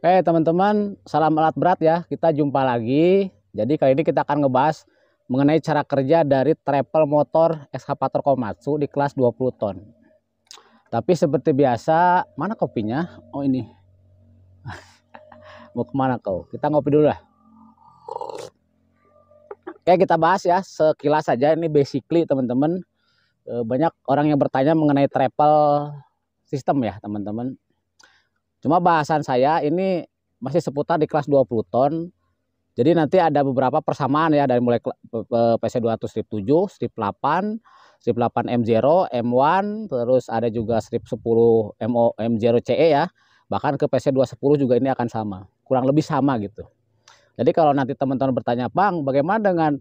Oke eh, teman-teman, salam alat berat ya. Kita jumpa lagi. Jadi kali ini kita akan ngebahas mengenai cara kerja dari travel motor ekskavator Komatsu di kelas 20 ton. Tapi seperti biasa, mana kopinya? Oh ini. Mau kemana kau? Kita ngopi dulu lah. Oke kita bahas ya sekilas saja ini basically teman-teman. Eh, banyak orang yang bertanya mengenai travel sistem ya teman-teman Cuma bahasan saya ini masih seputar di kelas 20 ton. Jadi nanti ada beberapa persamaan ya dari mulai PC 200 strip 7, strip 8, strip 8 M0, M1, terus ada juga strip 10 MO, M0 CE ya. Bahkan ke PC 210 juga ini akan sama. Kurang lebih sama gitu. Jadi kalau nanti teman-teman bertanya, "Bang, bagaimana dengan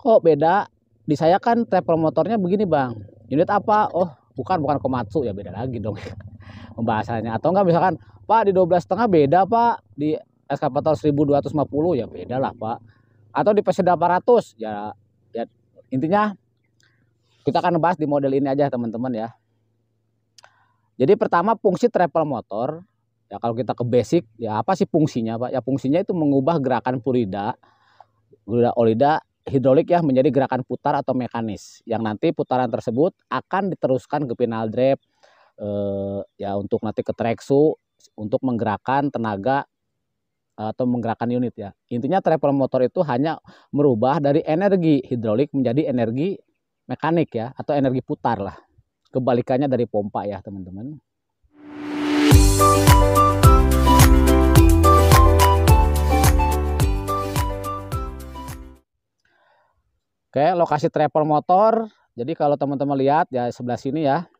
kok beda di saya kan taper motornya begini, Bang." Unit apa? Oh, bukan bukan Komatsu ya beda lagi dong. pembahasannya atau enggak misalkan Pak di 12 setengah beda Pak di eskapator 1250 ya beda lah Pak atau di peseda 400 ya, ya intinya kita akan bahas di model ini aja teman-teman ya jadi pertama fungsi travel motor ya kalau kita ke basic ya apa sih fungsinya Pak ya fungsinya itu mengubah gerakan purida purida olida hidrolik ya menjadi gerakan putar atau mekanis yang nanti putaran tersebut akan diteruskan ke final drive eh, ya untuk nanti ke treksu untuk menggerakkan tenaga atau menggerakkan unit ya. Intinya travel motor itu hanya merubah dari energi hidrolik menjadi energi mekanik ya atau energi putar lah. Kebalikannya dari pompa ya, teman-teman. Oke, lokasi travel motor. Jadi kalau teman-teman lihat ya sebelah sini ya.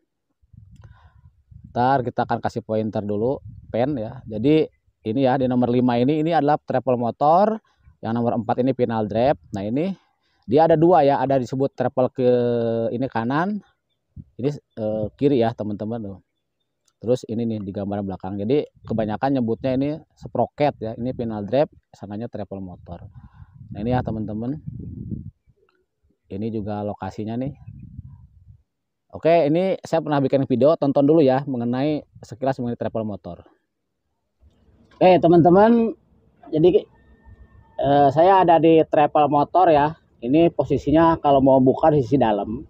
Ntar kita akan kasih pointer dulu pen ya. Jadi ini ya di nomor 5 ini ini adalah travel motor, yang nomor 4 ini final drive. Nah, ini dia ada dua ya, ada disebut travel ke ini kanan, ini eh, kiri ya, teman-teman Terus ini nih di gambar belakang. Jadi kebanyakan nyebutnya ini sprocket ya. Ini final drive, sananya travel motor. Nah, ini ya teman-teman. Ini juga lokasinya nih Oke, ini saya pernah bikin video, tonton dulu ya mengenai sekilas mengenai travel motor. Oke, teman-teman, jadi eh, saya ada di travel motor ya. Ini posisinya kalau mau buka di sisi dalam.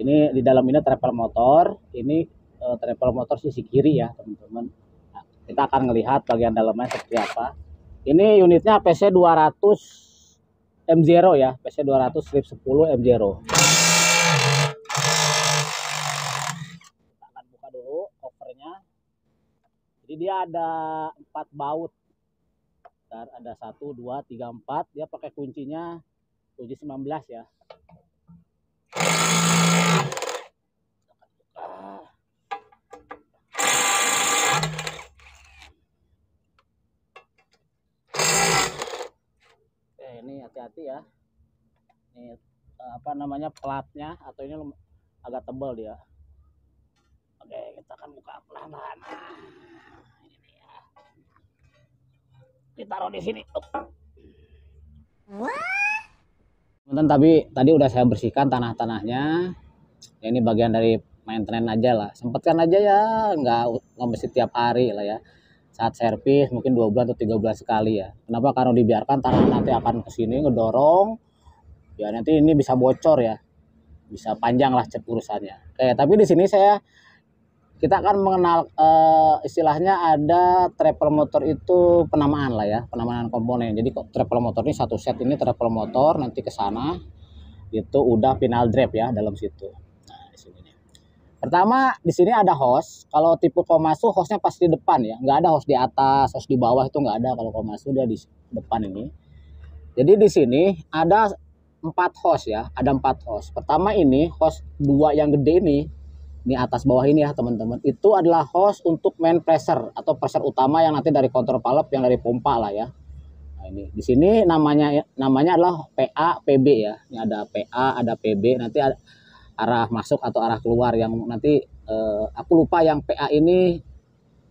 Ini di dalam ini travel motor, ini eh, travel motor sisi kiri ya, teman-teman. Nah, kita akan melihat bagian dalamnya seperti apa. Ini unitnya PC 200 M0 ya, PC 200 strip 10 M0. jadi dia ada empat baut Bentar, ada satu dua tiga empat dia pakai kuncinya kunci 19 ya Oke, ini hati-hati ya ini apa namanya platnya atau ini agak tebal dia oke kita akan buka pelan-pelan ditaruh di sini. Teman-teman, tapi tadi udah saya bersihkan tanah-tanahnya. Ya, ini bagian dari maintenance aja lah. Sempatkan aja ya, nggak nggak mesti tiap hari lah ya. Saat servis mungkin dua bulan atau tiga bulan sekali ya. Kenapa? Karena dibiarkan tanah nanti akan sini ngedorong. Ya nanti ini bisa bocor ya, bisa panjang lah cet urusannya. Oke, tapi di sini saya kita akan mengenal uh, istilahnya ada travel motor itu penamaan lah ya penamaan komponen jadi kok travel motor ini satu set ini travel motor nanti ke sana itu udah final drive ya dalam situ nah di sini pertama di sini ada host kalau tipe komasu hostnya pasti depan ya nggak ada host di atas host di bawah itu nggak ada kalau komasu dia di depan ini jadi di sini ada empat host ya ada empat host pertama ini host dua yang gede ini ini atas bawah ini ya teman-teman itu adalah hose untuk main pressure atau pressure utama yang nanti dari kontrol palep yang dari pompa lah ya nah, ini di sini namanya namanya adalah PA PB ya ini ada PA ada PB nanti ada arah masuk atau arah keluar yang nanti eh, aku lupa yang PA ini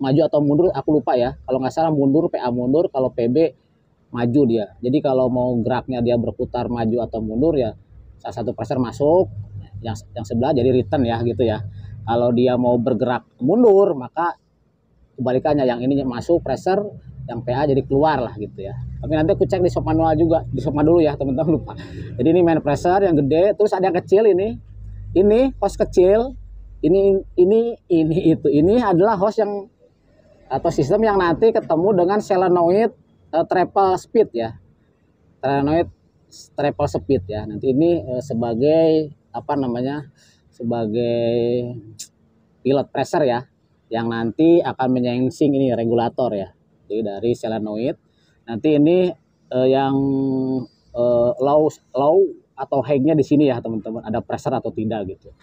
maju atau mundur aku lupa ya kalau nggak salah mundur PA mundur kalau PB maju dia jadi kalau mau geraknya dia berputar maju atau mundur ya salah satu pressure masuk yang yang sebelah jadi return ya gitu ya kalau dia mau bergerak mundur, maka kebalikannya yang ini masuk pressure, yang PA jadi keluar lah gitu ya. Tapi nanti aku cek di shop manual juga, di shop dulu ya teman-teman lupa. Jadi ini main pressure yang gede, terus ada yang kecil ini, ini host kecil, ini ini ini itu, ini adalah host yang atau sistem yang nanti ketemu dengan selenoid uh, triple speed ya, selenoid triple speed ya. Nanti ini uh, sebagai apa namanya? sebagai pilot pressure ya yang nanti akan menyangsing ini regulator ya. Jadi dari selenoid nanti ini eh, yang eh, low low atau hangnya di sini ya teman-teman ada pressure atau tidak gitu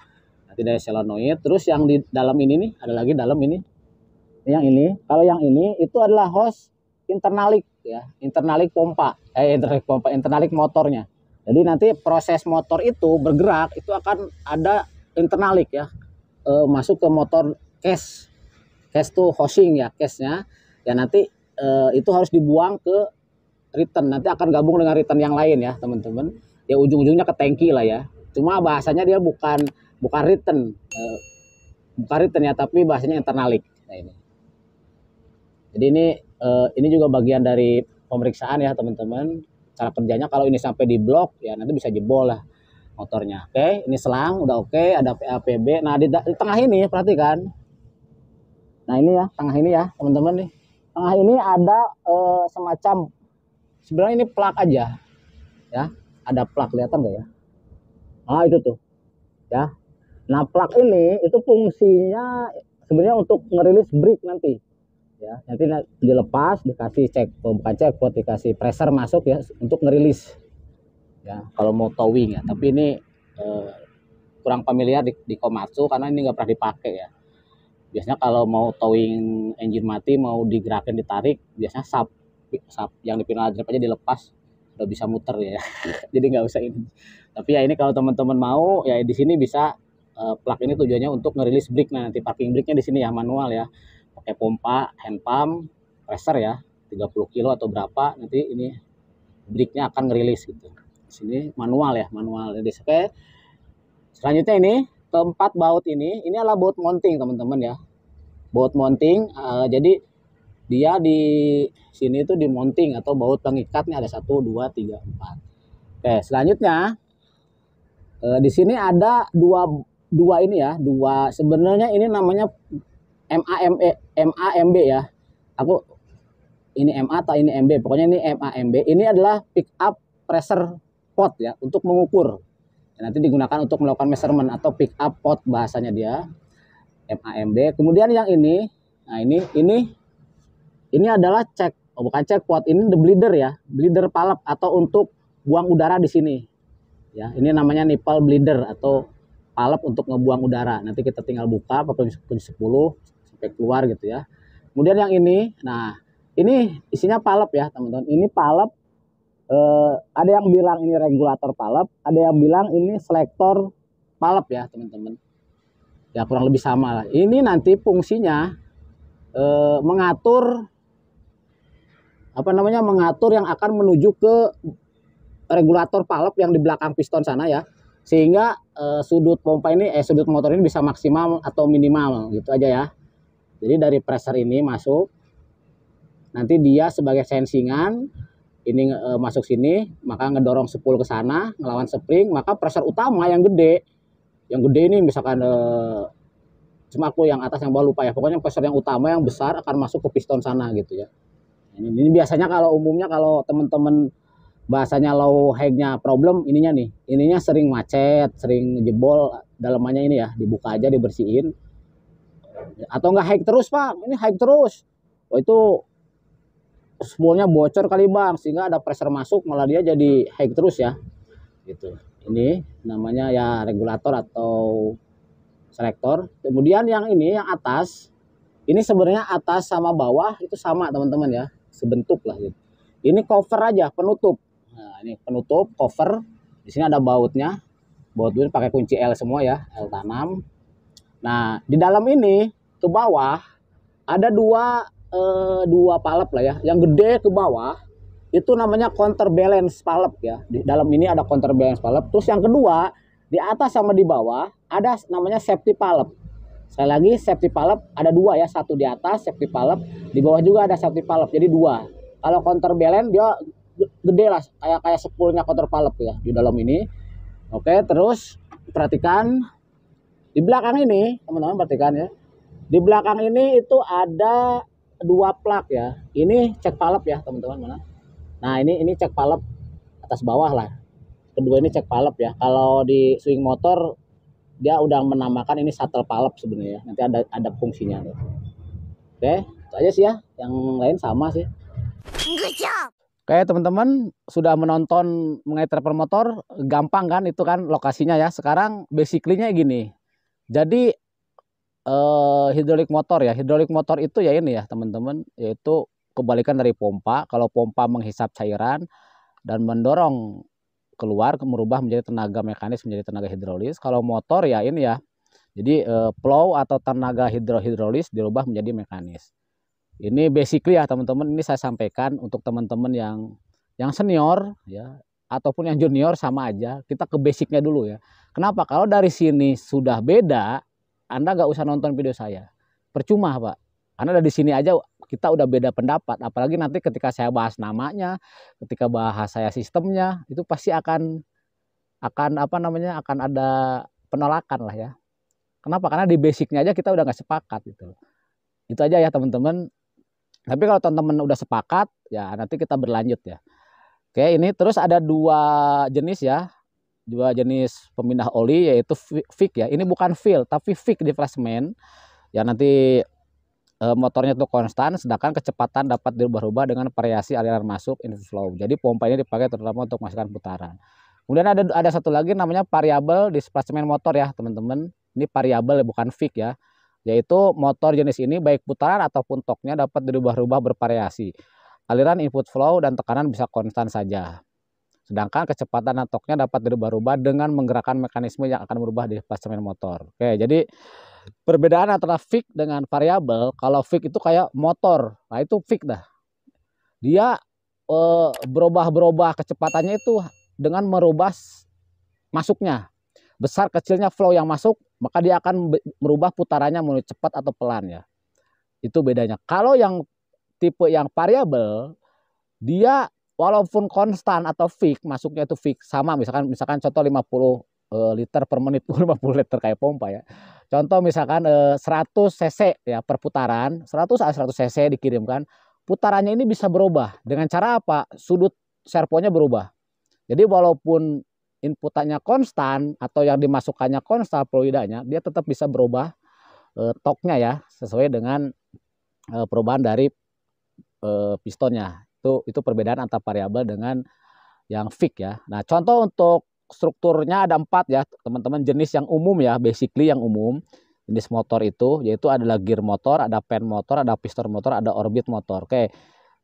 nanti dari selenoid terus yang di dalam ini nih ada lagi dalam ini yang ini kalau yang ini itu adalah host internalik ya internalik pompa eh internalik pompa internalik motornya jadi nanti proses motor itu bergerak itu akan ada internalik ya e, masuk ke motor case case tuh housing ya case ya nanti e, itu harus dibuang ke return nanti akan gabung dengan return yang lain ya teman-teman ya ujung-ujungnya ke tanki lah ya cuma bahasanya dia bukan bukan return e, bukan return ya tapi bahasanya internalik nah ini jadi ini e, ini juga bagian dari pemeriksaan ya teman-teman cara kerjanya kalau ini sampai di blok ya nanti bisa jebol lah motornya. Oke, okay, ini selang udah oke, okay, ada PAPB. Nah, di, di tengah ini perhatikan. Nah, ini ya, tengah ini ya, teman-teman nih. Tengah ini ada e, semacam sebenarnya ini plak aja. Ya, ada plak kelihatan enggak ya? Ah, itu tuh. Ya. Nah, plak ini itu fungsinya sebenarnya untuk ngerilis brake nanti. Ya, nanti dilepas, dikasih cek, bukan cek, buat dikasih pressure masuk ya untuk ngerilis ya kalau mau towing ya tapi ini eh, kurang familiar di, di Komatsu karena ini nggak pernah dipakai ya biasanya kalau mau towing engine mati mau digerakin ditarik biasanya sub sub yang di final aja dilepas udah bisa muter ya jadi nggak usah ini tapi ya ini kalau teman-teman mau ya di sini bisa uh, plug ini tujuannya untuk ngerilis brake nah nanti parking brake-nya di sini ya manual ya pakai pompa hand pump pressure ya 30 kilo atau berapa nanti ini brake-nya akan ngerilis gitu sini manual ya manual jadi oke selanjutnya ini keempat baut ini ini adalah baut mounting teman-teman ya baut mounting uh, jadi dia di sini itu di mounting atau baut pengikatnya ada satu dua tiga empat oke selanjutnya uh, di sini ada dua dua ini ya dua sebenarnya ini namanya MAMB MAMB ya aku ini MA atau ini MB pokoknya ini MAMB ini adalah pick up pressure pot ya untuk mengukur. Dan ya, nanti digunakan untuk melakukan measurement atau pick up pot bahasanya dia. MAMD. Kemudian yang ini, nah ini ini ini adalah cek oh bukan cek pot, ini the bleeder ya, bleeder palap atau untuk buang udara di sini. Ya, ini namanya nipple bleeder atau palap untuk ngebuang udara. Nanti kita tinggal buka pakai kunci 10 sampai keluar gitu ya. Kemudian yang ini, nah ini isinya palap ya teman-teman. Ini palap eh, ada yang bilang ini regulator palep, ada yang bilang ini selektor palep ya teman-teman. Ya kurang lebih sama lah. Ini nanti fungsinya eh, mengatur apa namanya mengatur yang akan menuju ke regulator palep yang di belakang piston sana ya sehingga eh, sudut pompa ini eh sudut motor ini bisa maksimal atau minimal gitu aja ya jadi dari pressure ini masuk nanti dia sebagai sensingan ini e, masuk sini maka ngedorong 10 ke sana ngelawan spring maka pressure utama yang gede yang gede ini misalkan e, cuma aku yang atas yang bawah lupa ya pokoknya pressure yang utama yang besar akan masuk ke piston sana gitu ya ini, ini biasanya kalau umumnya kalau teman-teman bahasanya low hangnya problem ininya nih ininya sering macet sering jebol dalamannya ini ya dibuka aja dibersihin atau enggak hike terus pak ini hike terus oh, itu spoolnya bocor kali bang sehingga ada pressure masuk malah dia jadi high terus ya gitu ini namanya ya regulator atau selektor kemudian yang ini yang atas ini sebenarnya atas sama bawah itu sama teman-teman ya sebentuk lah gitu. ini cover aja penutup nah, ini penutup cover di sini ada bautnya baut ini pakai kunci L semua ya L tanam nah di dalam ini ke bawah ada dua eh, dua palep lah ya yang gede ke bawah itu namanya counterbalance palep ya di dalam ini ada counterbalance palep. terus yang kedua di atas sama di bawah ada namanya safety palep. Saya lagi safety palep ada dua ya satu di atas safety palep di bawah juga ada safety palep jadi dua kalau counterbalance dia gede lah kayak kayak sepuluhnya counter palep ya di dalam ini oke terus perhatikan di belakang ini teman-teman perhatikan ya di belakang ini itu ada dua plak ya. Ini cek palep ya teman-teman mana. Nah ini ini cek palep atas bawah lah. Kedua ini cek palep ya. Kalau di swing motor dia udah menamakan ini shuttle palep sebenarnya. Nanti ada ada fungsinya tuh. Oke, itu aja sih ya. Yang lain sama sih. Good job. Oke teman-teman sudah menonton mengenai travel motor gampang kan itu kan lokasinya ya. Sekarang basically-nya gini. Jadi Eh, hidrolik motor ya. Hidrolik motor itu ya ini ya teman-teman, yaitu kebalikan dari pompa. Kalau pompa menghisap cairan dan mendorong keluar merubah menjadi tenaga mekanis menjadi tenaga hidrolis. Kalau motor ya ini ya. Jadi eh, flow atau tenaga hidro hidrolis dirubah menjadi mekanis. Ini basically ya teman-teman, ini saya sampaikan untuk teman-teman yang yang senior ya ataupun yang junior sama aja. Kita ke basicnya dulu ya. Kenapa? Kalau dari sini sudah beda, anda nggak usah nonton video saya. Percuma, Pak. Anda ada di sini aja kita udah beda pendapat. Apalagi nanti ketika saya bahas namanya, ketika bahas saya sistemnya, itu pasti akan akan apa namanya akan ada penolakan lah ya. Kenapa? Karena di basicnya aja kita udah nggak sepakat gitu. Itu aja ya teman-teman. Tapi kalau teman-teman udah sepakat, ya nanti kita berlanjut ya. Oke, ini terus ada dua jenis ya dua jenis pemindah oli yaitu fix ya. Ini bukan fill tapi fix displacement Ya nanti eh, motornya itu konstan sedangkan kecepatan dapat dirubah-ubah dengan variasi aliran masuk inflow. Jadi pompa ini dipakai terutama untuk menghasilkan putaran. Kemudian ada ada satu lagi namanya variable displacement motor ya, teman-teman. Ini variable bukan fix ya. Yaitu motor jenis ini baik putaran ataupun toknya dapat dirubah-ubah bervariasi. Aliran input flow dan tekanan bisa konstan saja. Sedangkan kecepatan dan toknya dapat berubah-ubah dengan menggerakkan mekanisme yang akan berubah di pasmen motor. Oke, jadi perbedaan antara fix dengan variabel, kalau fix itu kayak motor, nah itu fix dah. Dia eh, berubah-berubah kecepatannya itu dengan merubah masuknya. Besar kecilnya flow yang masuk, maka dia akan merubah putarannya menuju cepat atau pelan ya. Itu bedanya. Kalau yang tipe yang variabel, dia walaupun konstan atau fix masuknya itu fix sama misalkan misalkan contoh 50 eh, liter per menit 50 liter kayak pompa ya contoh misalkan 100 eh, cc ya per putaran 100 100 cc dikirimkan putarannya ini bisa berubah dengan cara apa sudut servonya berubah jadi walaupun inputannya konstan atau yang dimasukkannya konstan fluidanya dia tetap bisa berubah eh, toknya ya sesuai dengan perubahan dari pistonnya itu itu perbedaan antara variabel dengan yang fix ya. Nah, contoh untuk strukturnya ada empat ya, teman-teman jenis yang umum ya, basically yang umum jenis motor itu yaitu adalah gear motor, ada pen motor, ada piston motor, ada orbit motor. Oke.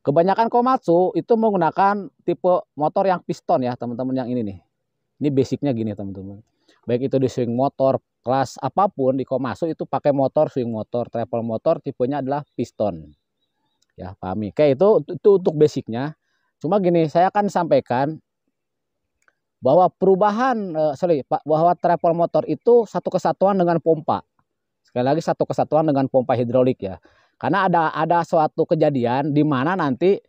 Kebanyakan Komatsu itu menggunakan tipe motor yang piston ya, teman-teman yang ini nih. Ini basicnya gini, teman-teman. Baik itu di swing motor kelas apapun di Komatsu itu pakai motor swing motor, travel motor tipenya adalah piston ya pahami kayak itu itu untuk basicnya cuma gini saya akan sampaikan bahwa perubahan eh, sorry bahwa travel motor itu satu kesatuan dengan pompa sekali lagi satu kesatuan dengan pompa hidrolik ya karena ada ada suatu kejadian di mana nanti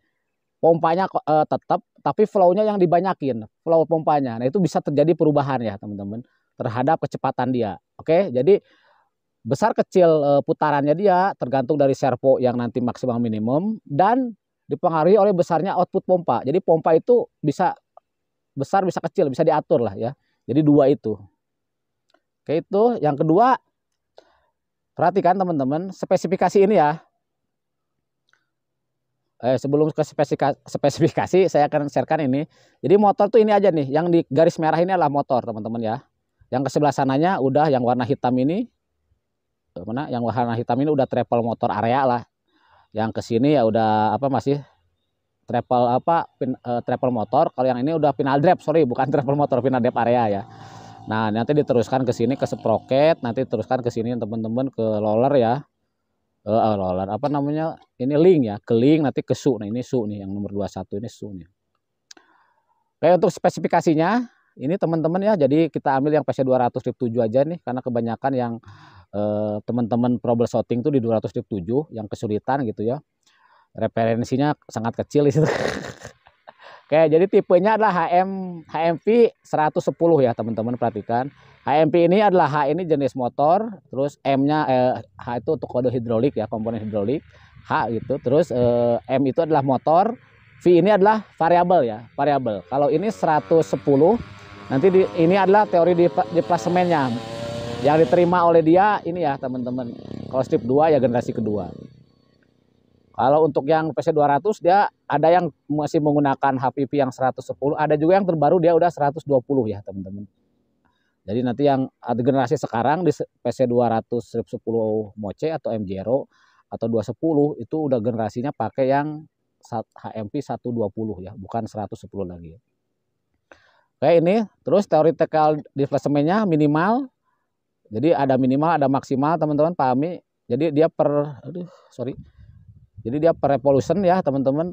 pompanya uh, eh, tetap tapi flownya yang dibanyakin flow pompanya nah itu bisa terjadi perubahan ya teman-teman terhadap kecepatan dia oke jadi besar kecil eh, putarannya dia tergantung dari servo yang nanti maksimal minimum dan dipengaruhi oleh besarnya output pompa. Jadi pompa itu bisa besar bisa kecil bisa diatur lah ya. Jadi dua itu. Oke itu yang kedua perhatikan teman-teman spesifikasi ini ya. Eh, sebelum ke spesifikasi, spesifikasi saya akan sharekan ini. Jadi motor tuh ini aja nih yang di garis merah ini adalah motor teman-teman ya. Yang ke sebelah sananya udah yang warna hitam ini Mana gitu. yang warna hitam ini udah travel motor area lah. Yang ke sini ya udah apa masih travel apa pin, uh, travel motor kalau yang ini udah final drive sorry bukan travel motor final drive area ya nah nanti diteruskan ke sini ke sprocket nanti teruskan ke sini teman-teman ke roller ya uh, eh, uh, eh, roller apa namanya ini link ya ke link nanti ke su nah ini su nih yang nomor 21 ini su nih oke untuk spesifikasinya ini teman-teman ya jadi kita ambil yang PC 200 Rip 7 aja nih karena kebanyakan yang Eh, teman-teman problem sorting tuh di 207 yang kesulitan gitu ya referensinya sangat kecil di situ Oke, jadi tipenya adalah HM HMP 110 ya, teman-teman perhatikan. HMP ini adalah H ini jenis motor, terus M-nya eh, H itu untuk kode hidrolik ya, komponen hidrolik. H gitu. Terus eh, M itu adalah motor, V ini adalah variabel ya, variabel. Kalau ini 110, nanti di, ini adalah teori di, di yang diterima oleh dia ini ya teman-teman kalau strip 2 ya generasi kedua kalau untuk yang PC 200 dia ada yang masih menggunakan HPV yang 110, ada juga yang terbaru dia udah 120 ya teman-teman. Jadi nanti yang ada generasi sekarang di PC 200 strip 10 Moce atau M0 atau 210 itu udah generasinya pakai yang HMP 120 ya, bukan 110 lagi. Oke ini terus teori tekal displacementnya minimal jadi ada minimal, ada maksimal teman-teman pahami. Jadi dia per aduh sorry. Jadi dia per revolution ya teman-teman.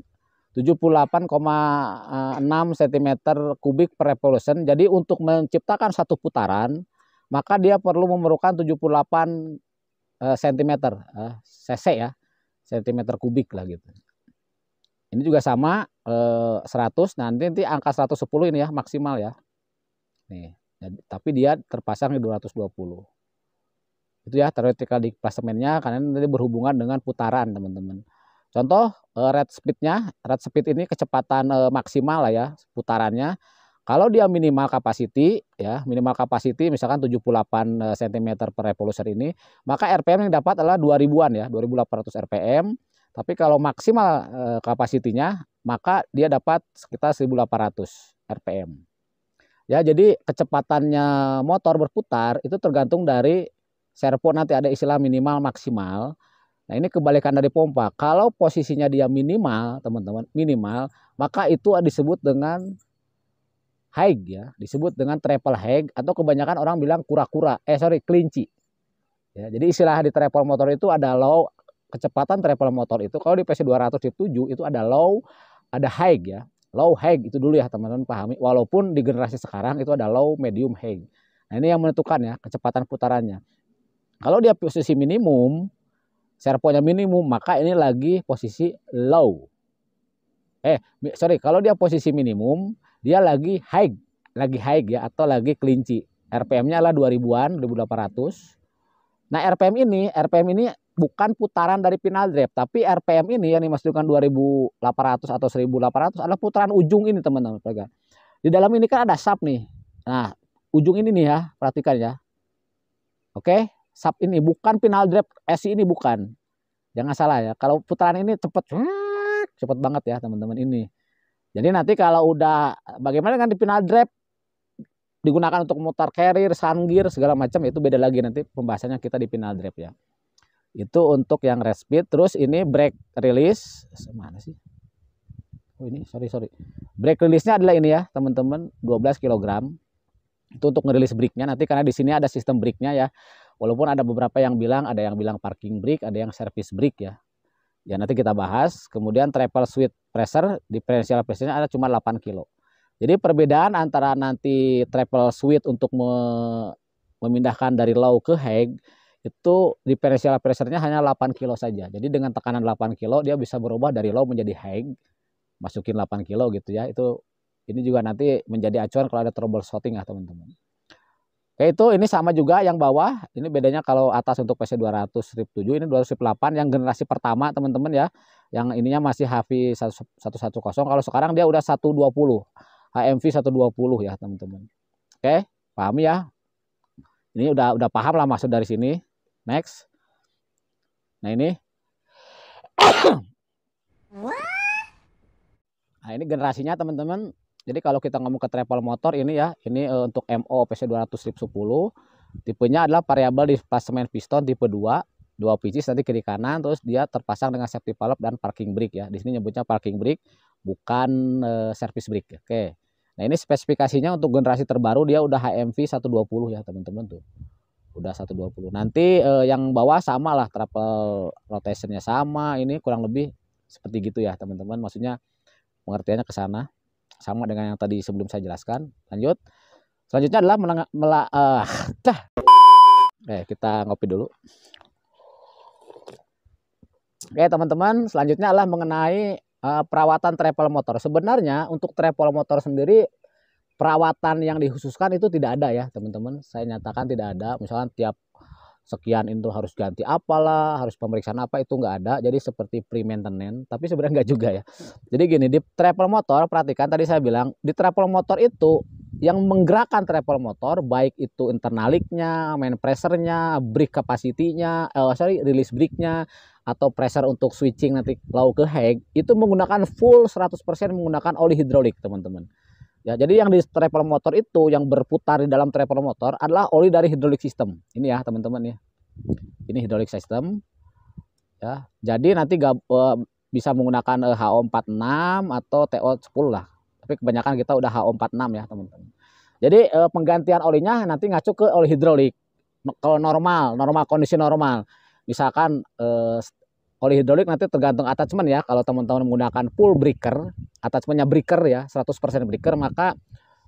78,6 cm kubik per revolution. Jadi untuk menciptakan satu putaran, maka dia perlu memerlukan 78 cm eh, eh, cc ya, cm kubik lah gitu. Ini juga sama 100. Eh, nanti nanti angka 110 ini ya maksimal ya. Nih. Ya, tapi dia terpasang di 220. Itu ya di displacementnya karena nanti berhubungan dengan putaran teman-teman. Contoh eh, red speednya, red speed ini kecepatan uh, maksimal lah ya putarannya. Kalau dia minimal capacity ya, minimal capacity misalkan 78 eh, cm per revolution ini, maka RPM yang dapat adalah 2000-an ya, 2800 RPM. Tapi kalau maksimal kapasitinya, maka dia dapat sekitar 1800 RPM. Ya, jadi kecepatannya motor berputar itu tergantung dari servo nanti ada istilah minimal maksimal. Nah, ini kebalikan dari pompa. Kalau posisinya dia minimal, teman-teman, minimal, maka itu disebut dengan high ya, disebut dengan triple high atau kebanyakan orang bilang kura-kura, eh sorry kelinci. Ya, jadi istilah di travel motor itu ada low kecepatan travel motor itu kalau di PC 200 di 7 itu ada low, ada high ya low high itu dulu ya teman-teman pahami walaupun di generasi sekarang itu ada low medium high. nah ini yang menentukan ya kecepatan putarannya kalau dia posisi minimum servonya minimum maka ini lagi posisi low eh sorry kalau dia posisi minimum dia lagi high lagi high ya atau lagi kelinci RPM-nya lah 2000-an 2800 nah RPM ini RPM ini bukan putaran dari final drive, tapi RPM ini yang dimasukkan 2800 atau 1800 adalah putaran ujung ini teman-teman. Di dalam ini kan ada sub nih. Nah, ujung ini nih ya, perhatikan ya. Oke, sub ini bukan final drive. SI ini bukan. Jangan salah ya. Kalau putaran ini cepet cepet banget ya teman-teman ini. Jadi nanti kalau udah bagaimana kan di final drive digunakan untuk mutar carrier, sun gear segala macam itu beda lagi nanti pembahasannya kita di final drive ya. Itu untuk yang respite Terus ini break release. Mana sih? Oh ini, sorry, sorry. break release-nya adalah ini ya, teman-teman. 12 kg. Itu untuk ngerilis brake-nya. Nanti karena di sini ada sistem brake-nya ya. Walaupun ada beberapa yang bilang, ada yang bilang parking break, ada yang service break ya. Ya nanti kita bahas. Kemudian travel switch pressure, differential pressure-nya ada cuma 8 kilo. Jadi perbedaan antara nanti travel switch untuk me memindahkan dari low ke high itu differential pressure-nya hanya 8 kilo saja. Jadi dengan tekanan 8 kilo dia bisa berubah dari low menjadi high. Masukin 8 kilo gitu ya. Itu ini juga nanti menjadi acuan kalau ada shooting ya teman-teman. Oke itu ini sama juga yang bawah. Ini bedanya kalau atas untuk PC 200 strip 7 ini 208 yang generasi pertama teman-teman ya. Yang ininya masih HV 110 kalau sekarang dia udah 120. HMV 120 ya teman-teman. Oke, paham ya? Ini udah udah paham lah maksud dari sini next nah ini nah ini generasinya teman-teman jadi kalau kita ngomong ke travel motor ini ya ini uh, untuk MO PC 200 slip 10 tipenya adalah variabel displacement piston tipe 2 dua pcs nanti kiri kanan terus dia terpasang dengan safety valve dan parking brake ya di sini nyebutnya parking brake bukan uh, service brake oke nah ini spesifikasinya untuk generasi terbaru dia udah HMV 120 ya teman-teman tuh udah 120 nanti eh, yang bawah sama lah travel rotationnya sama ini kurang lebih seperti gitu ya teman-teman maksudnya pengertiannya ke sana sama dengan yang tadi sebelum saya jelaskan lanjut selanjutnya adalah uh, Eh, kita ngopi dulu Oke teman-teman, selanjutnya adalah mengenai uh, perawatan travel motor. Sebenarnya untuk travel motor sendiri perawatan yang dikhususkan itu tidak ada ya teman-teman saya nyatakan tidak ada misalkan tiap sekian itu harus ganti apalah harus pemeriksaan apa itu nggak ada jadi seperti pre maintenance tapi sebenarnya nggak juga ya jadi gini di travel motor perhatikan tadi saya bilang di travel motor itu yang menggerakkan travel motor baik itu internaliknya main pressernya brake capacity-nya eh, sorry release brake-nya atau pressure untuk switching nanti low ke high itu menggunakan full 100% menggunakan oli hidrolik teman-teman Ya, jadi yang di travel motor itu yang berputar di dalam travel motor adalah oli dari hidrolik sistem. Ini ya, teman-teman ya. Ini hidrolik sistem. Ya, jadi nanti gak, e, bisa menggunakan e, HO46 atau TO10 lah. Tapi kebanyakan kita udah HO46 ya, teman-teman. Jadi e, penggantian olinya nanti ngacu ke oli hidrolik. Kalau normal, normal kondisi normal. Misalkan e, Oli hidrolik nanti tergantung attachment ya. Kalau teman-teman menggunakan full breaker, attachmentnya breaker ya, 100% breaker, maka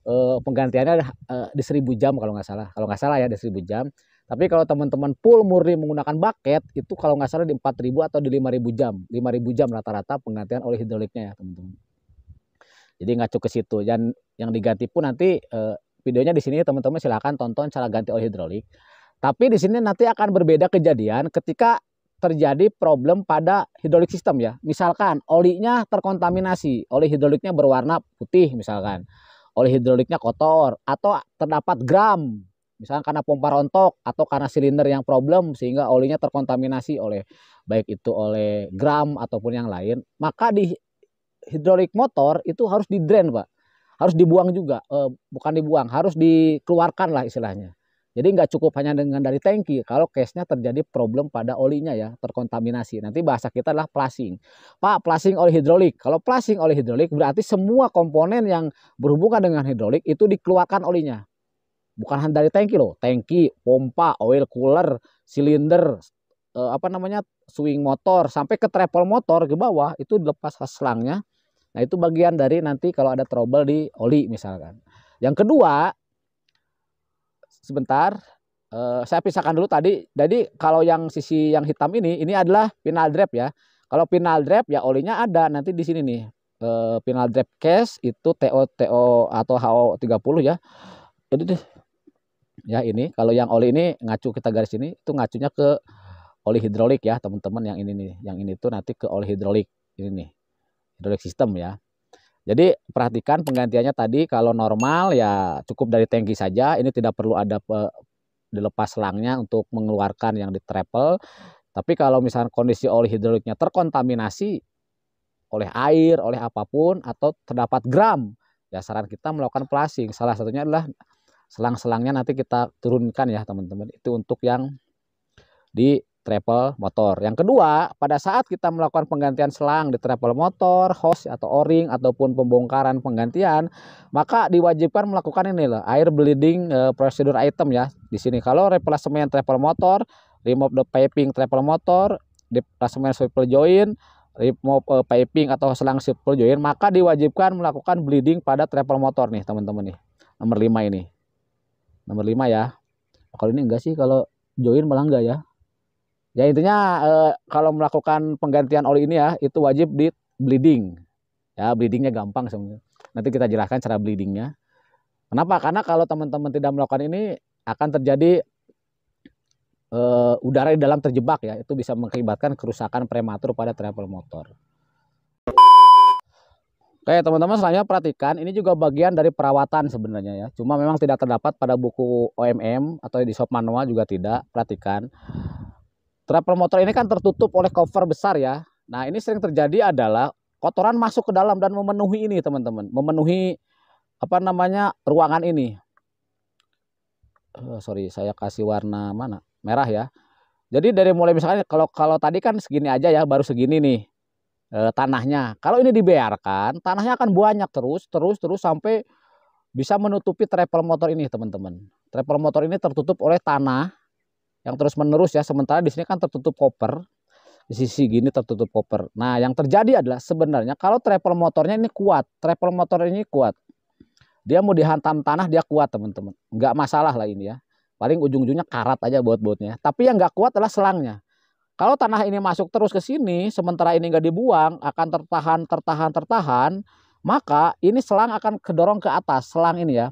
e, penggantiannya e, di 1000 jam kalau nggak salah. Kalau nggak salah ya di 1000 jam. Tapi kalau teman-teman full murni menggunakan bucket, itu kalau nggak salah di 4000 atau di 5000 jam. 5000 jam rata-rata penggantian oli hidroliknya ya teman-teman. Jadi ngacu ke situ. Dan yang diganti pun nanti e, videonya di sini teman-teman silahkan tonton cara ganti oli hidrolik. Tapi di sini nanti akan berbeda kejadian ketika terjadi problem pada hidrolik sistem ya. Misalkan olinya terkontaminasi, oli hidroliknya berwarna putih misalkan. Oli hidroliknya kotor atau terdapat gram misalkan karena pompa rontok atau karena silinder yang problem sehingga olinya terkontaminasi oleh baik itu oleh gram ataupun yang lain, maka di hidrolik motor itu harus di drain, Pak. Harus dibuang juga, eh, bukan dibuang, harus dikeluarkan lah istilahnya. Jadi nggak cukup hanya dengan dari tangki. Kalau case-nya terjadi problem pada olinya ya, terkontaminasi. Nanti bahasa kita adalah plasing. Pak, plasing oli hidrolik. Kalau plasing oli hidrolik berarti semua komponen yang berhubungan dengan hidrolik itu dikeluarkan olinya. Bukan hanya dari tangki loh, tangki, pompa, oil cooler, silinder, eh, apa namanya swing motor sampai ke travel motor ke bawah itu dilepas selangnya. Nah itu bagian dari nanti kalau ada trouble di oli misalkan. Yang kedua sebentar uh, saya pisahkan dulu tadi. Jadi kalau yang sisi yang hitam ini, ini adalah final drop ya. Kalau final drop ya olinya ada nanti di sini nih. Uh, final drop case itu TO TO atau HO 30 ya. jadi deh. Ya ini kalau yang oli ini ngacu kita garis ini itu ngacunya ke oli hidrolik ya teman-teman yang ini nih. Yang ini tuh nanti ke oli hidrolik ini nih. Hidrolik sistem ya. Jadi perhatikan penggantiannya tadi kalau normal ya cukup dari tangki saja. Ini tidak perlu ada eh, dilepas selangnya untuk mengeluarkan yang di travel. Tapi kalau misalnya kondisi oli hidroliknya terkontaminasi oleh air, oleh apapun atau terdapat gram, ya saran kita melakukan plasing. Salah satunya adalah selang-selangnya nanti kita turunkan ya teman-teman. Itu untuk yang di travel motor. Yang kedua, pada saat kita melakukan penggantian selang di travel motor, hose atau o-ring ataupun pembongkaran penggantian, maka diwajibkan melakukan ini loh, air bleeding e, prosedur item ya. Di sini kalau replacement travel motor, remove the piping travel motor, replacement swivel joint, remove e, piping atau selang swivel joint, maka diwajibkan melakukan bleeding pada travel motor nih, teman-teman nih. Nomor 5 ini. Nomor 5 ya. Kalau ini enggak sih kalau join malah ya ya intinya eh, kalau melakukan penggantian oli ini ya itu wajib di bleeding ya bleedingnya gampang sebenarnya nanti kita jelaskan cara bleedingnya kenapa karena kalau teman-teman tidak melakukan ini akan terjadi eh, udara di dalam terjebak ya itu bisa mengakibatkan kerusakan prematur pada travel motor Oke teman-teman selanjutnya perhatikan ini juga bagian dari perawatan sebenarnya ya. Cuma memang tidak terdapat pada buku OMM atau di shop manual juga tidak. Perhatikan Travel motor ini kan tertutup oleh cover besar ya. Nah, ini sering terjadi adalah kotoran masuk ke dalam dan memenuhi ini, teman-teman. Memenuhi apa namanya? ruangan ini. Uh, sorry, saya kasih warna mana? Merah ya. Jadi dari mulai misalnya kalau kalau tadi kan segini aja ya, baru segini nih e, tanahnya. Kalau ini dibiarkan, tanahnya akan banyak terus, terus, terus sampai bisa menutupi travel motor ini, teman-teman. Travel motor ini tertutup oleh tanah yang terus menerus ya sementara di sini kan tertutup koper di sisi gini tertutup koper nah yang terjadi adalah sebenarnya kalau travel motornya ini kuat travel motor ini kuat dia mau dihantam tanah dia kuat teman-teman nggak masalah lah ini ya paling ujung-ujungnya karat aja buat-buatnya tapi yang nggak kuat adalah selangnya kalau tanah ini masuk terus ke sini sementara ini nggak dibuang akan tertahan tertahan tertahan maka ini selang akan kedorong ke atas selang ini ya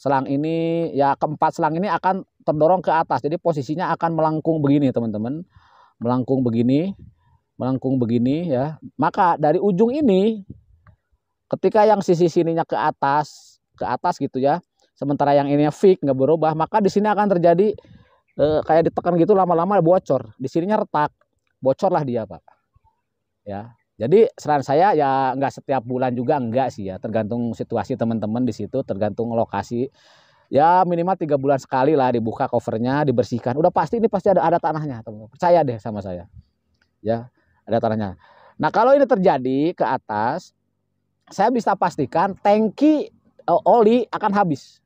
selang ini ya keempat selang ini akan terdorong ke atas jadi posisinya akan melengkung begini teman-teman melengkung begini melengkung begini ya maka dari ujung ini ketika yang sisi sininya ke atas ke atas gitu ya sementara yang ini fix nggak berubah maka di sini akan terjadi e, kayak ditekan gitu lama-lama bocor di sininya retak bocorlah dia pak ya jadi saran saya ya nggak setiap bulan juga enggak sih ya, tergantung situasi teman-teman di situ, tergantung lokasi. Ya minimal tiga bulan sekali lah dibuka covernya, dibersihkan. Udah pasti ini pasti ada ada tanahnya, teman. Percaya deh sama saya. Ya, ada tanahnya. Nah kalau ini terjadi ke atas, saya bisa pastikan tangki e, oli akan habis.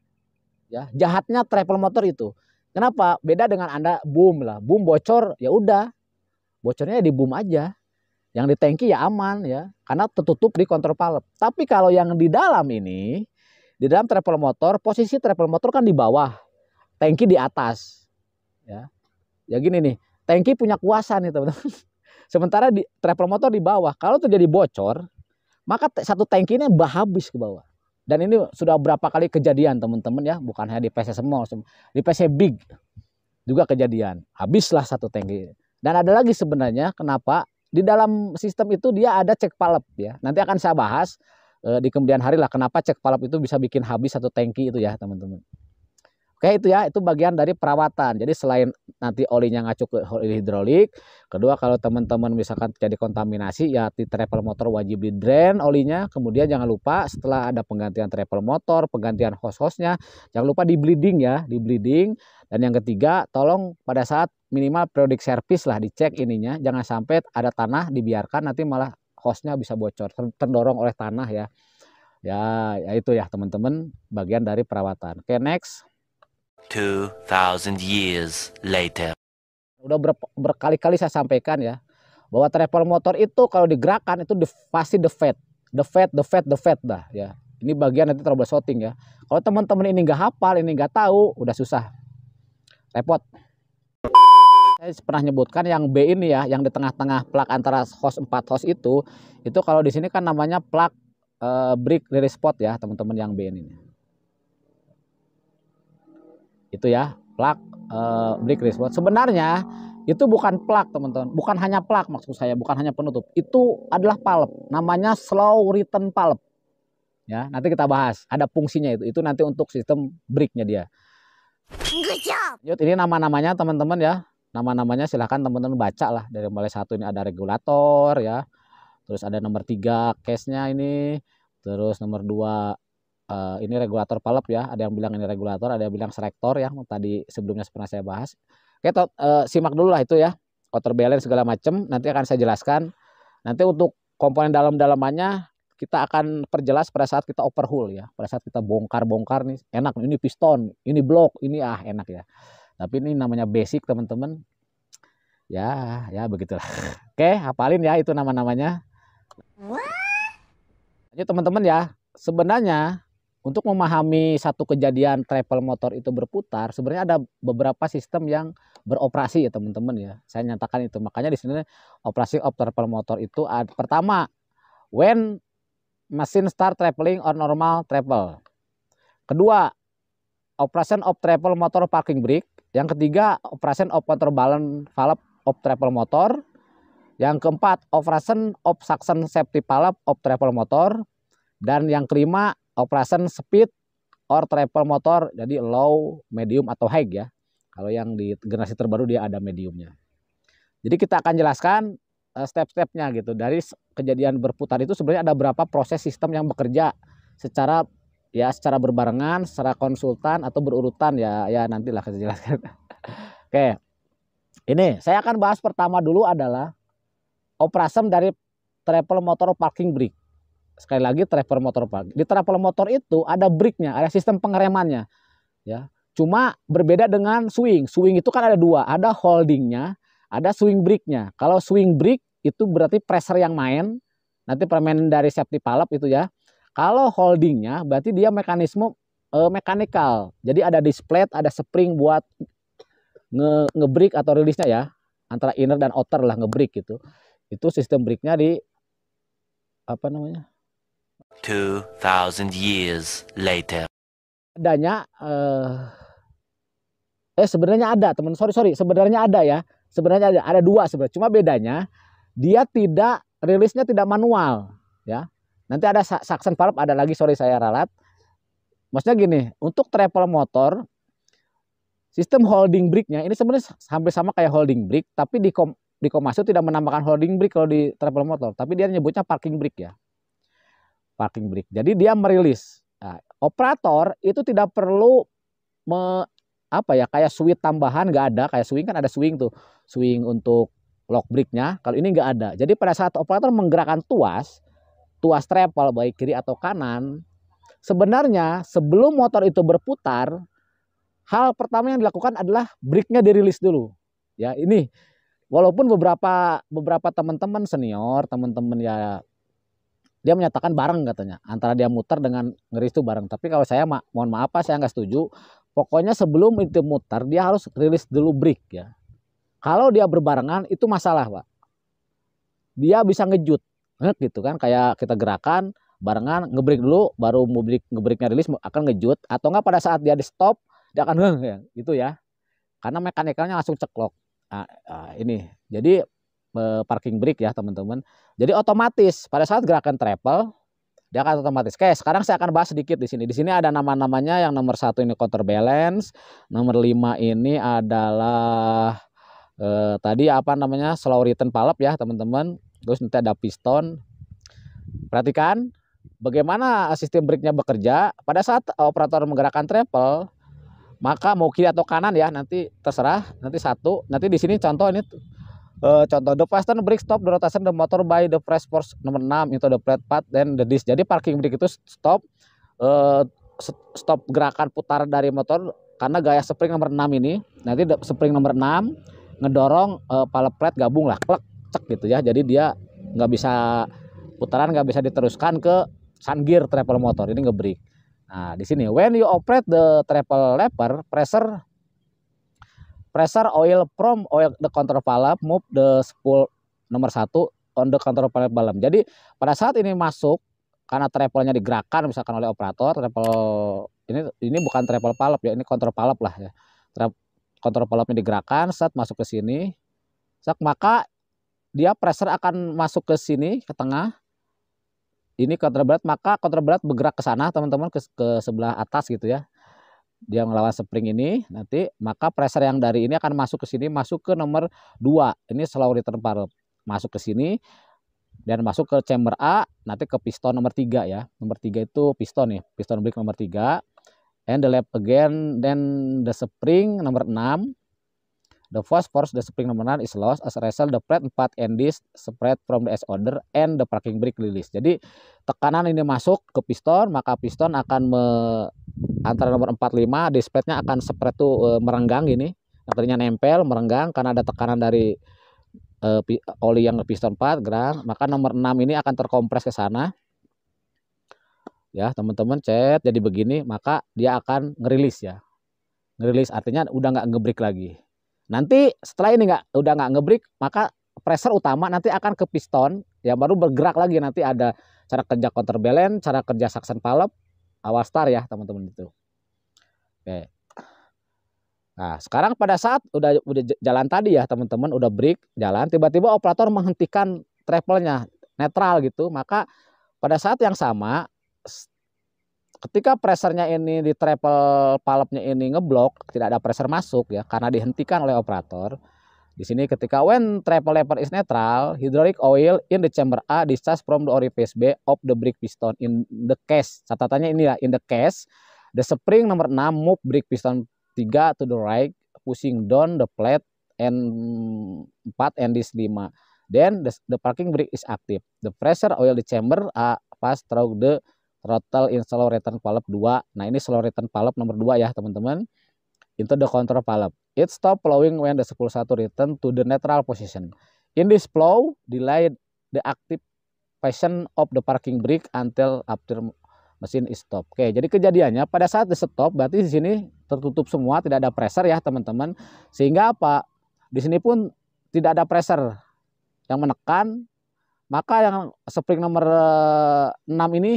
Ya, jahatnya travel motor itu. Kenapa? Beda dengan Anda boom lah. Boom bocor, ya udah. Bocornya di boom aja yang di tangki ya aman ya, karena tertutup di kontrol palep. Tapi kalau yang di dalam ini, di dalam travel motor, posisi travel motor kan di bawah, tangki di atas. Ya, ya gini nih, tangki punya kuasa nih teman-teman. Sementara di travel motor di bawah, kalau terjadi bocor, maka satu tangki ini habis ke bawah. Dan ini sudah berapa kali kejadian teman-teman ya, bukan hanya di PC Small, di PC Big juga kejadian. Habislah satu tangki. Dan ada lagi sebenarnya kenapa di dalam sistem itu dia ada cek palep ya. Nanti akan saya bahas e, di kemudian hari lah kenapa cek palep itu bisa bikin habis satu tangki itu ya teman-teman. Oke itu ya, itu bagian dari perawatan. Jadi selain nanti olinya ngacu ke oli hidrolik, kedua kalau teman-teman misalkan terjadi kontaminasi ya di travel motor wajib di drain olinya. Kemudian jangan lupa setelah ada penggantian travel motor, penggantian host-hostnya, jangan lupa di bleeding ya, di bleeding. Dan yang ketiga, tolong pada saat minimal periodic service lah dicek ininya, jangan sampai ada tanah dibiarkan nanti malah hostnya bisa bocor, terdorong oleh tanah ya. Ya, ya itu ya teman-teman bagian dari perawatan. Oke, next. 2000 years later. Udah ber, berkali-kali saya sampaikan ya, bahwa travel motor itu kalau digerakkan itu the, pasti the fat, the fat, the fat, the fat dah ya. Ini bagian nanti shooting ya. Kalau teman-teman ini nggak hafal, ini nggak tahu, udah susah. Repot. Saya pernah nyebutkan yang B ini ya, yang di tengah-tengah plak antara host 4 host itu, itu kalau di sini kan namanya plak uh, eh, brick release spot ya, teman-teman yang B ini itu ya plak uh, eh, brick wristwatch sebenarnya itu bukan plak teman-teman bukan hanya plak maksud saya bukan hanya penutup itu adalah palep namanya slow return palep ya nanti kita bahas ada fungsinya itu itu nanti untuk sistem bricknya dia Good Yud, ini nama-namanya teman-teman ya nama-namanya silahkan teman-teman baca lah dari mulai satu ini ada regulator ya terus ada nomor tiga case nya ini terus nomor dua Eh, ini regulator palep ya ada yang bilang ini regulator ada yang bilang selektor ya tadi sebelumnya pernah saya bahas oke to uh, eh, simak dulu lah itu ya kotor balance segala macam nanti akan saya jelaskan nanti untuk komponen dalam-dalamannya kita akan perjelas pada saat kita overhaul ya pada saat kita bongkar-bongkar nih enak ini piston ini blok ini ah enak ya tapi ini namanya basic teman-teman ya ya begitulah oke hafalin ya itu nama-namanya ini teman-teman ya sebenarnya untuk memahami satu kejadian travel motor itu berputar, sebenarnya ada beberapa sistem yang beroperasi ya teman-teman ya. Saya nyatakan itu. Makanya di sini operasi of travel motor itu ada, pertama when mesin start traveling or normal travel. Kedua, operation of travel motor parking brake. Yang ketiga, operation of motor balance valve of travel motor. Yang keempat, operation of suction safety valve of travel motor. Dan yang kelima, operation speed or travel motor jadi low, medium atau high ya. Kalau yang di generasi terbaru dia ada mediumnya. Jadi kita akan jelaskan eh, step-stepnya gitu. Dari kejadian berputar itu sebenarnya ada berapa proses sistem yang bekerja secara ya secara berbarengan, secara konsultan atau berurutan ya ya nantilah saya jelaskan. Oke. Ini saya akan bahas pertama dulu adalah operasem dari travel motor parking brake sekali lagi travel motor Pak. Di travel motor itu ada breaknya ada sistem pengeremannya. Ya. Cuma berbeda dengan swing. Swing itu kan ada dua, ada holdingnya, ada swing breaknya Kalau swing break itu berarti pressure yang main, nanti permen dari safety palap itu ya. Kalau holdingnya berarti dia mekanisme e, eh, mekanikal. Jadi ada display, ada spring buat nge, nge atau rilisnya ya. Antara inner dan outer lah nge gitu. Itu sistem breaknya di apa namanya? 2000 years later. Adanya eh, eh sebenarnya ada, teman. Sorry, sorry. Sebenarnya ada ya. Sebenarnya ada, ada dua sebenarnya. Cuma bedanya dia tidak rilisnya tidak manual, ya. Nanti ada Saxon Valve, ada lagi sorry saya ralat. Maksudnya gini, untuk travel motor sistem holding brake-nya ini sebenarnya hampir sama kayak holding brake, tapi di kom di Komatsu tidak menambahkan holding brake kalau di travel motor, tapi dia nyebutnya parking brake ya parking brake. Jadi dia merilis. Nah, operator itu tidak perlu me, apa ya kayak swing tambahan nggak ada. Kayak swing kan ada swing tuh, swing untuk lock brake-nya. Kalau ini nggak ada. Jadi pada saat operator menggerakkan tuas, tuas travel baik kiri atau kanan, sebenarnya sebelum motor itu berputar, hal pertama yang dilakukan adalah brake-nya dirilis dulu. Ya ini walaupun beberapa beberapa teman-teman senior, teman-teman ya dia menyatakan bareng katanya antara dia muter dengan ngeris itu bareng tapi kalau saya ma mohon maaf pak saya nggak setuju pokoknya sebelum itu muter dia harus rilis dulu break ya kalau dia berbarengan itu masalah pak dia bisa ngejut gitu kan kayak kita gerakan barengan ngebreak dulu baru break ngebreaknya rilis akan ngejut atau nggak pada saat dia di stop dia akan ya gitu ya karena mekanikalnya langsung ceklok nah, ah, ini jadi parking brake ya teman-teman. Jadi otomatis pada saat gerakan travel dia akan otomatis. Oke, sekarang saya akan bahas sedikit di sini. Di sini ada nama-namanya yang nomor satu ini counterbalance, nomor lima ini adalah eh, tadi apa namanya slow return palap ya teman-teman. Terus nanti ada piston. Perhatikan bagaimana sistem brake-nya bekerja. Pada saat operator menggerakkan travel, maka mau kiri atau kanan ya nanti terserah. Nanti satu, nanti di sini contoh ini Uh, contoh the fasten break stop the rotation the motor by the press force nomor 6 itu the plate path dan the disc. Jadi parking brake itu stop uh, stop gerakan putar dari motor karena gaya spring nomor 6 ini. Nanti spring nomor 6 ngedorong uh, pala plate gabung lah klek cek gitu ya. Jadi dia nggak bisa putaran nggak bisa diteruskan ke sun gear travel motor ini nge-break. Nah, di sini when you operate the travel lever, pressure pressure oil from oil the control valve move the spool nomor satu on the control valve balloon. Jadi pada saat ini masuk karena travelnya digerakkan misalkan oleh operator travel ini ini bukan travel palap ya ini control palap lah ya. Tra, valve palapnya digerakkan saat masuk ke sini. Saat maka dia pressure akan masuk ke sini ke tengah. Ini kontrol berat maka kontrol berat bergerak ke sana teman-teman ke, ke sebelah atas gitu ya dia ngelawan spring ini nanti maka pressure yang dari ini akan masuk ke sini masuk ke nomor 2 ini slow return valve masuk ke sini dan masuk ke chamber A nanti ke piston nomor 3 ya nomor 3 itu piston nih piston break nomor 3 and the lap again then the spring nomor 6 the force force the spring nomor 9 is lost as a result the plate 4 and this spread from the S order and the parking brake release jadi tekanan ini masuk ke piston maka piston akan me antara nomor 45 displaynya akan spread tuh e, merenggang gini artinya nempel merenggang karena ada tekanan dari e, oli yang piston 4 gerak maka nomor 6 ini akan terkompres ke sana ya teman-teman chat jadi begini maka dia akan ngerilis ya ngerilis artinya udah nggak ngebrik lagi nanti setelah ini nggak udah nggak ngebrik maka pressure utama nanti akan ke piston ya baru bergerak lagi nanti ada cara kerja counterbalance cara kerja suction valve awal start ya teman-teman itu. Oke. Nah, sekarang pada saat udah udah jalan tadi ya teman-teman, udah break jalan, tiba-tiba operator menghentikan travelnya netral gitu, maka pada saat yang sama ketika pressernya ini di travel palapnya ini ngeblok, tidak ada pressure masuk ya karena dihentikan oleh operator, di sini ketika when travel lever is netral, hydraulic oil in the chamber A discharge from the orifice B of the brake piston in the case. Catatannya ini ya, in the case the spring nomor 6 move brake piston 3 to the right pushing down the plate and 4 and this 5. Then the, the parking brake is active. The pressure oil the chamber A pass through the throttle in slow return valve 2. Nah, ini slow return valve nomor 2 ya, teman-teman into the counter valve. It stop flowing when the spool return to the neutral position. In this flow, delay the active passion of the parking brake until after mesin is stop. Oke, jadi kejadiannya pada saat di stop berarti di sini tertutup semua, tidak ada pressure ya teman-teman. Sehingga apa? Di sini pun tidak ada pressure yang menekan, maka yang spring nomor 6 eh, ini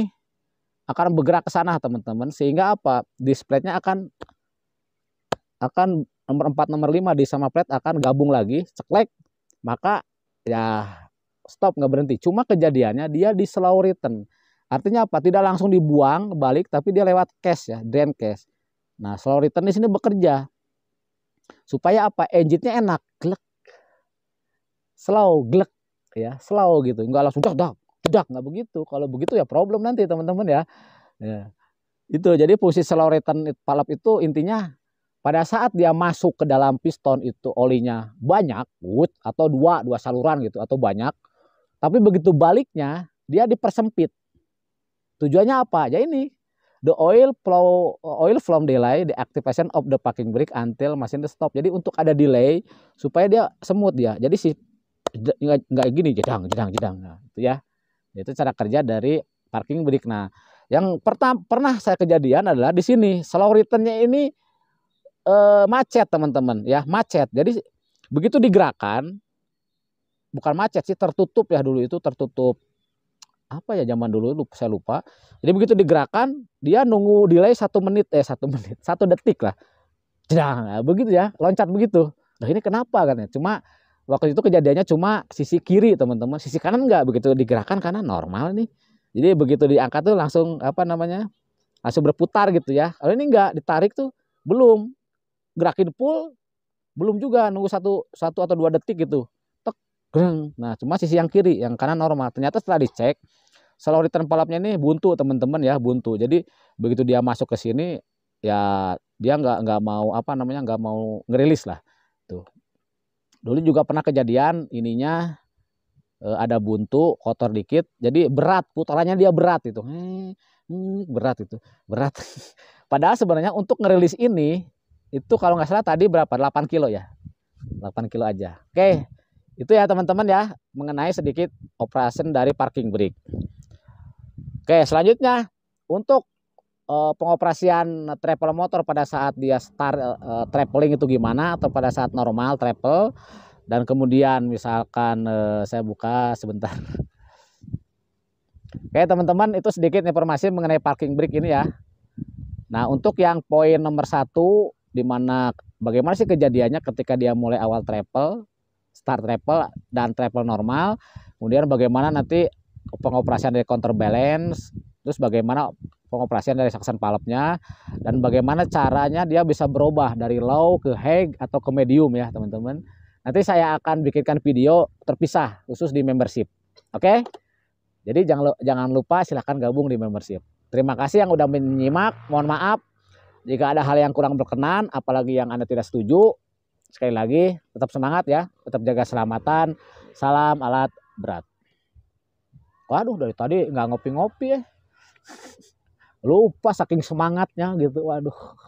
akan bergerak ke sana teman-teman sehingga apa? Displaynya akan akan nomor 4 nomor 5 di sama plat akan gabung lagi ceklek maka ya stop nggak berhenti cuma kejadiannya dia di slow return artinya apa tidak langsung dibuang balik tapi dia lewat cash ya drain cash nah slow return di sini bekerja supaya apa engine-nya enak glek slow glek ya slow gitu nggak langsung dak dak dak nggak begitu kalau begitu ya problem nanti teman-teman ya. ya itu jadi posisi slow return palap itu intinya pada saat dia masuk ke dalam piston itu olinya banyak, wood atau dua dua saluran gitu atau banyak. Tapi begitu baliknya dia dipersempit. Tujuannya apa? Ya ini the oil flow oil flow delay the activation of the parking brake until mesin stop. Jadi untuk ada delay supaya dia semut ya. Jadi si nggak gini jedang jedang jedang nah, itu ya. Itu cara kerja dari parking brake. Nah, yang pertama pernah saya kejadian adalah di sini slow returnnya ini e, macet teman-teman ya macet. Jadi begitu digerakkan bukan macet sih tertutup ya dulu itu tertutup apa ya zaman dulu lupa, saya lupa. Jadi begitu digerakkan dia nunggu delay satu menit eh satu menit satu detik lah. nah, begitu ya loncat begitu. Nah ini kenapa kan ya Cuma waktu itu kejadiannya cuma sisi kiri teman-teman, sisi kanan nggak begitu digerakkan karena normal nih. Jadi begitu diangkat tuh langsung apa namanya langsung berputar gitu ya. Kalau oh, ini enggak ditarik tuh belum gerakin pull belum juga nunggu satu satu atau dua detik gitu tek nah cuma sisi yang kiri yang kanan normal ternyata setelah dicek selalu return palapnya ini buntu teman-teman ya buntu jadi begitu dia masuk ke sini ya dia nggak nggak mau apa namanya nggak mau ngerilis lah tuh dulu juga pernah kejadian ininya eh, ada buntu kotor dikit jadi berat putarannya dia berat itu hmm, berat itu berat padahal sebenarnya untuk ngerilis ini itu kalau nggak salah tadi berapa 8 kilo ya 8 kilo aja oke itu ya teman-teman ya mengenai sedikit operasi dari parking brake oke selanjutnya untuk uh, pengoperasian travel motor pada saat dia start uh, traveling itu gimana atau pada saat normal travel dan kemudian misalkan uh, saya buka sebentar oke teman-teman itu sedikit informasi mengenai parking brake ini ya nah untuk yang poin nomor satu di mana bagaimana sih kejadiannya ketika dia mulai awal travel, start travel dan travel normal, kemudian bagaimana nanti pengoperasian dari counterbalance, terus bagaimana pengoperasian dari saksen palapnya dan bagaimana caranya dia bisa berubah dari low ke high atau ke medium ya teman-teman. Nanti saya akan bikinkan video terpisah khusus di membership. Oke? Jadi jangan lupa silahkan gabung di membership. Terima kasih yang udah menyimak. Mohon maaf jika ada hal yang kurang berkenan, apalagi yang Anda tidak setuju, sekali lagi tetap semangat ya, tetap jaga keselamatan. Salam alat berat. Waduh dari tadi nggak ngopi-ngopi ya. Lupa saking semangatnya gitu. Waduh.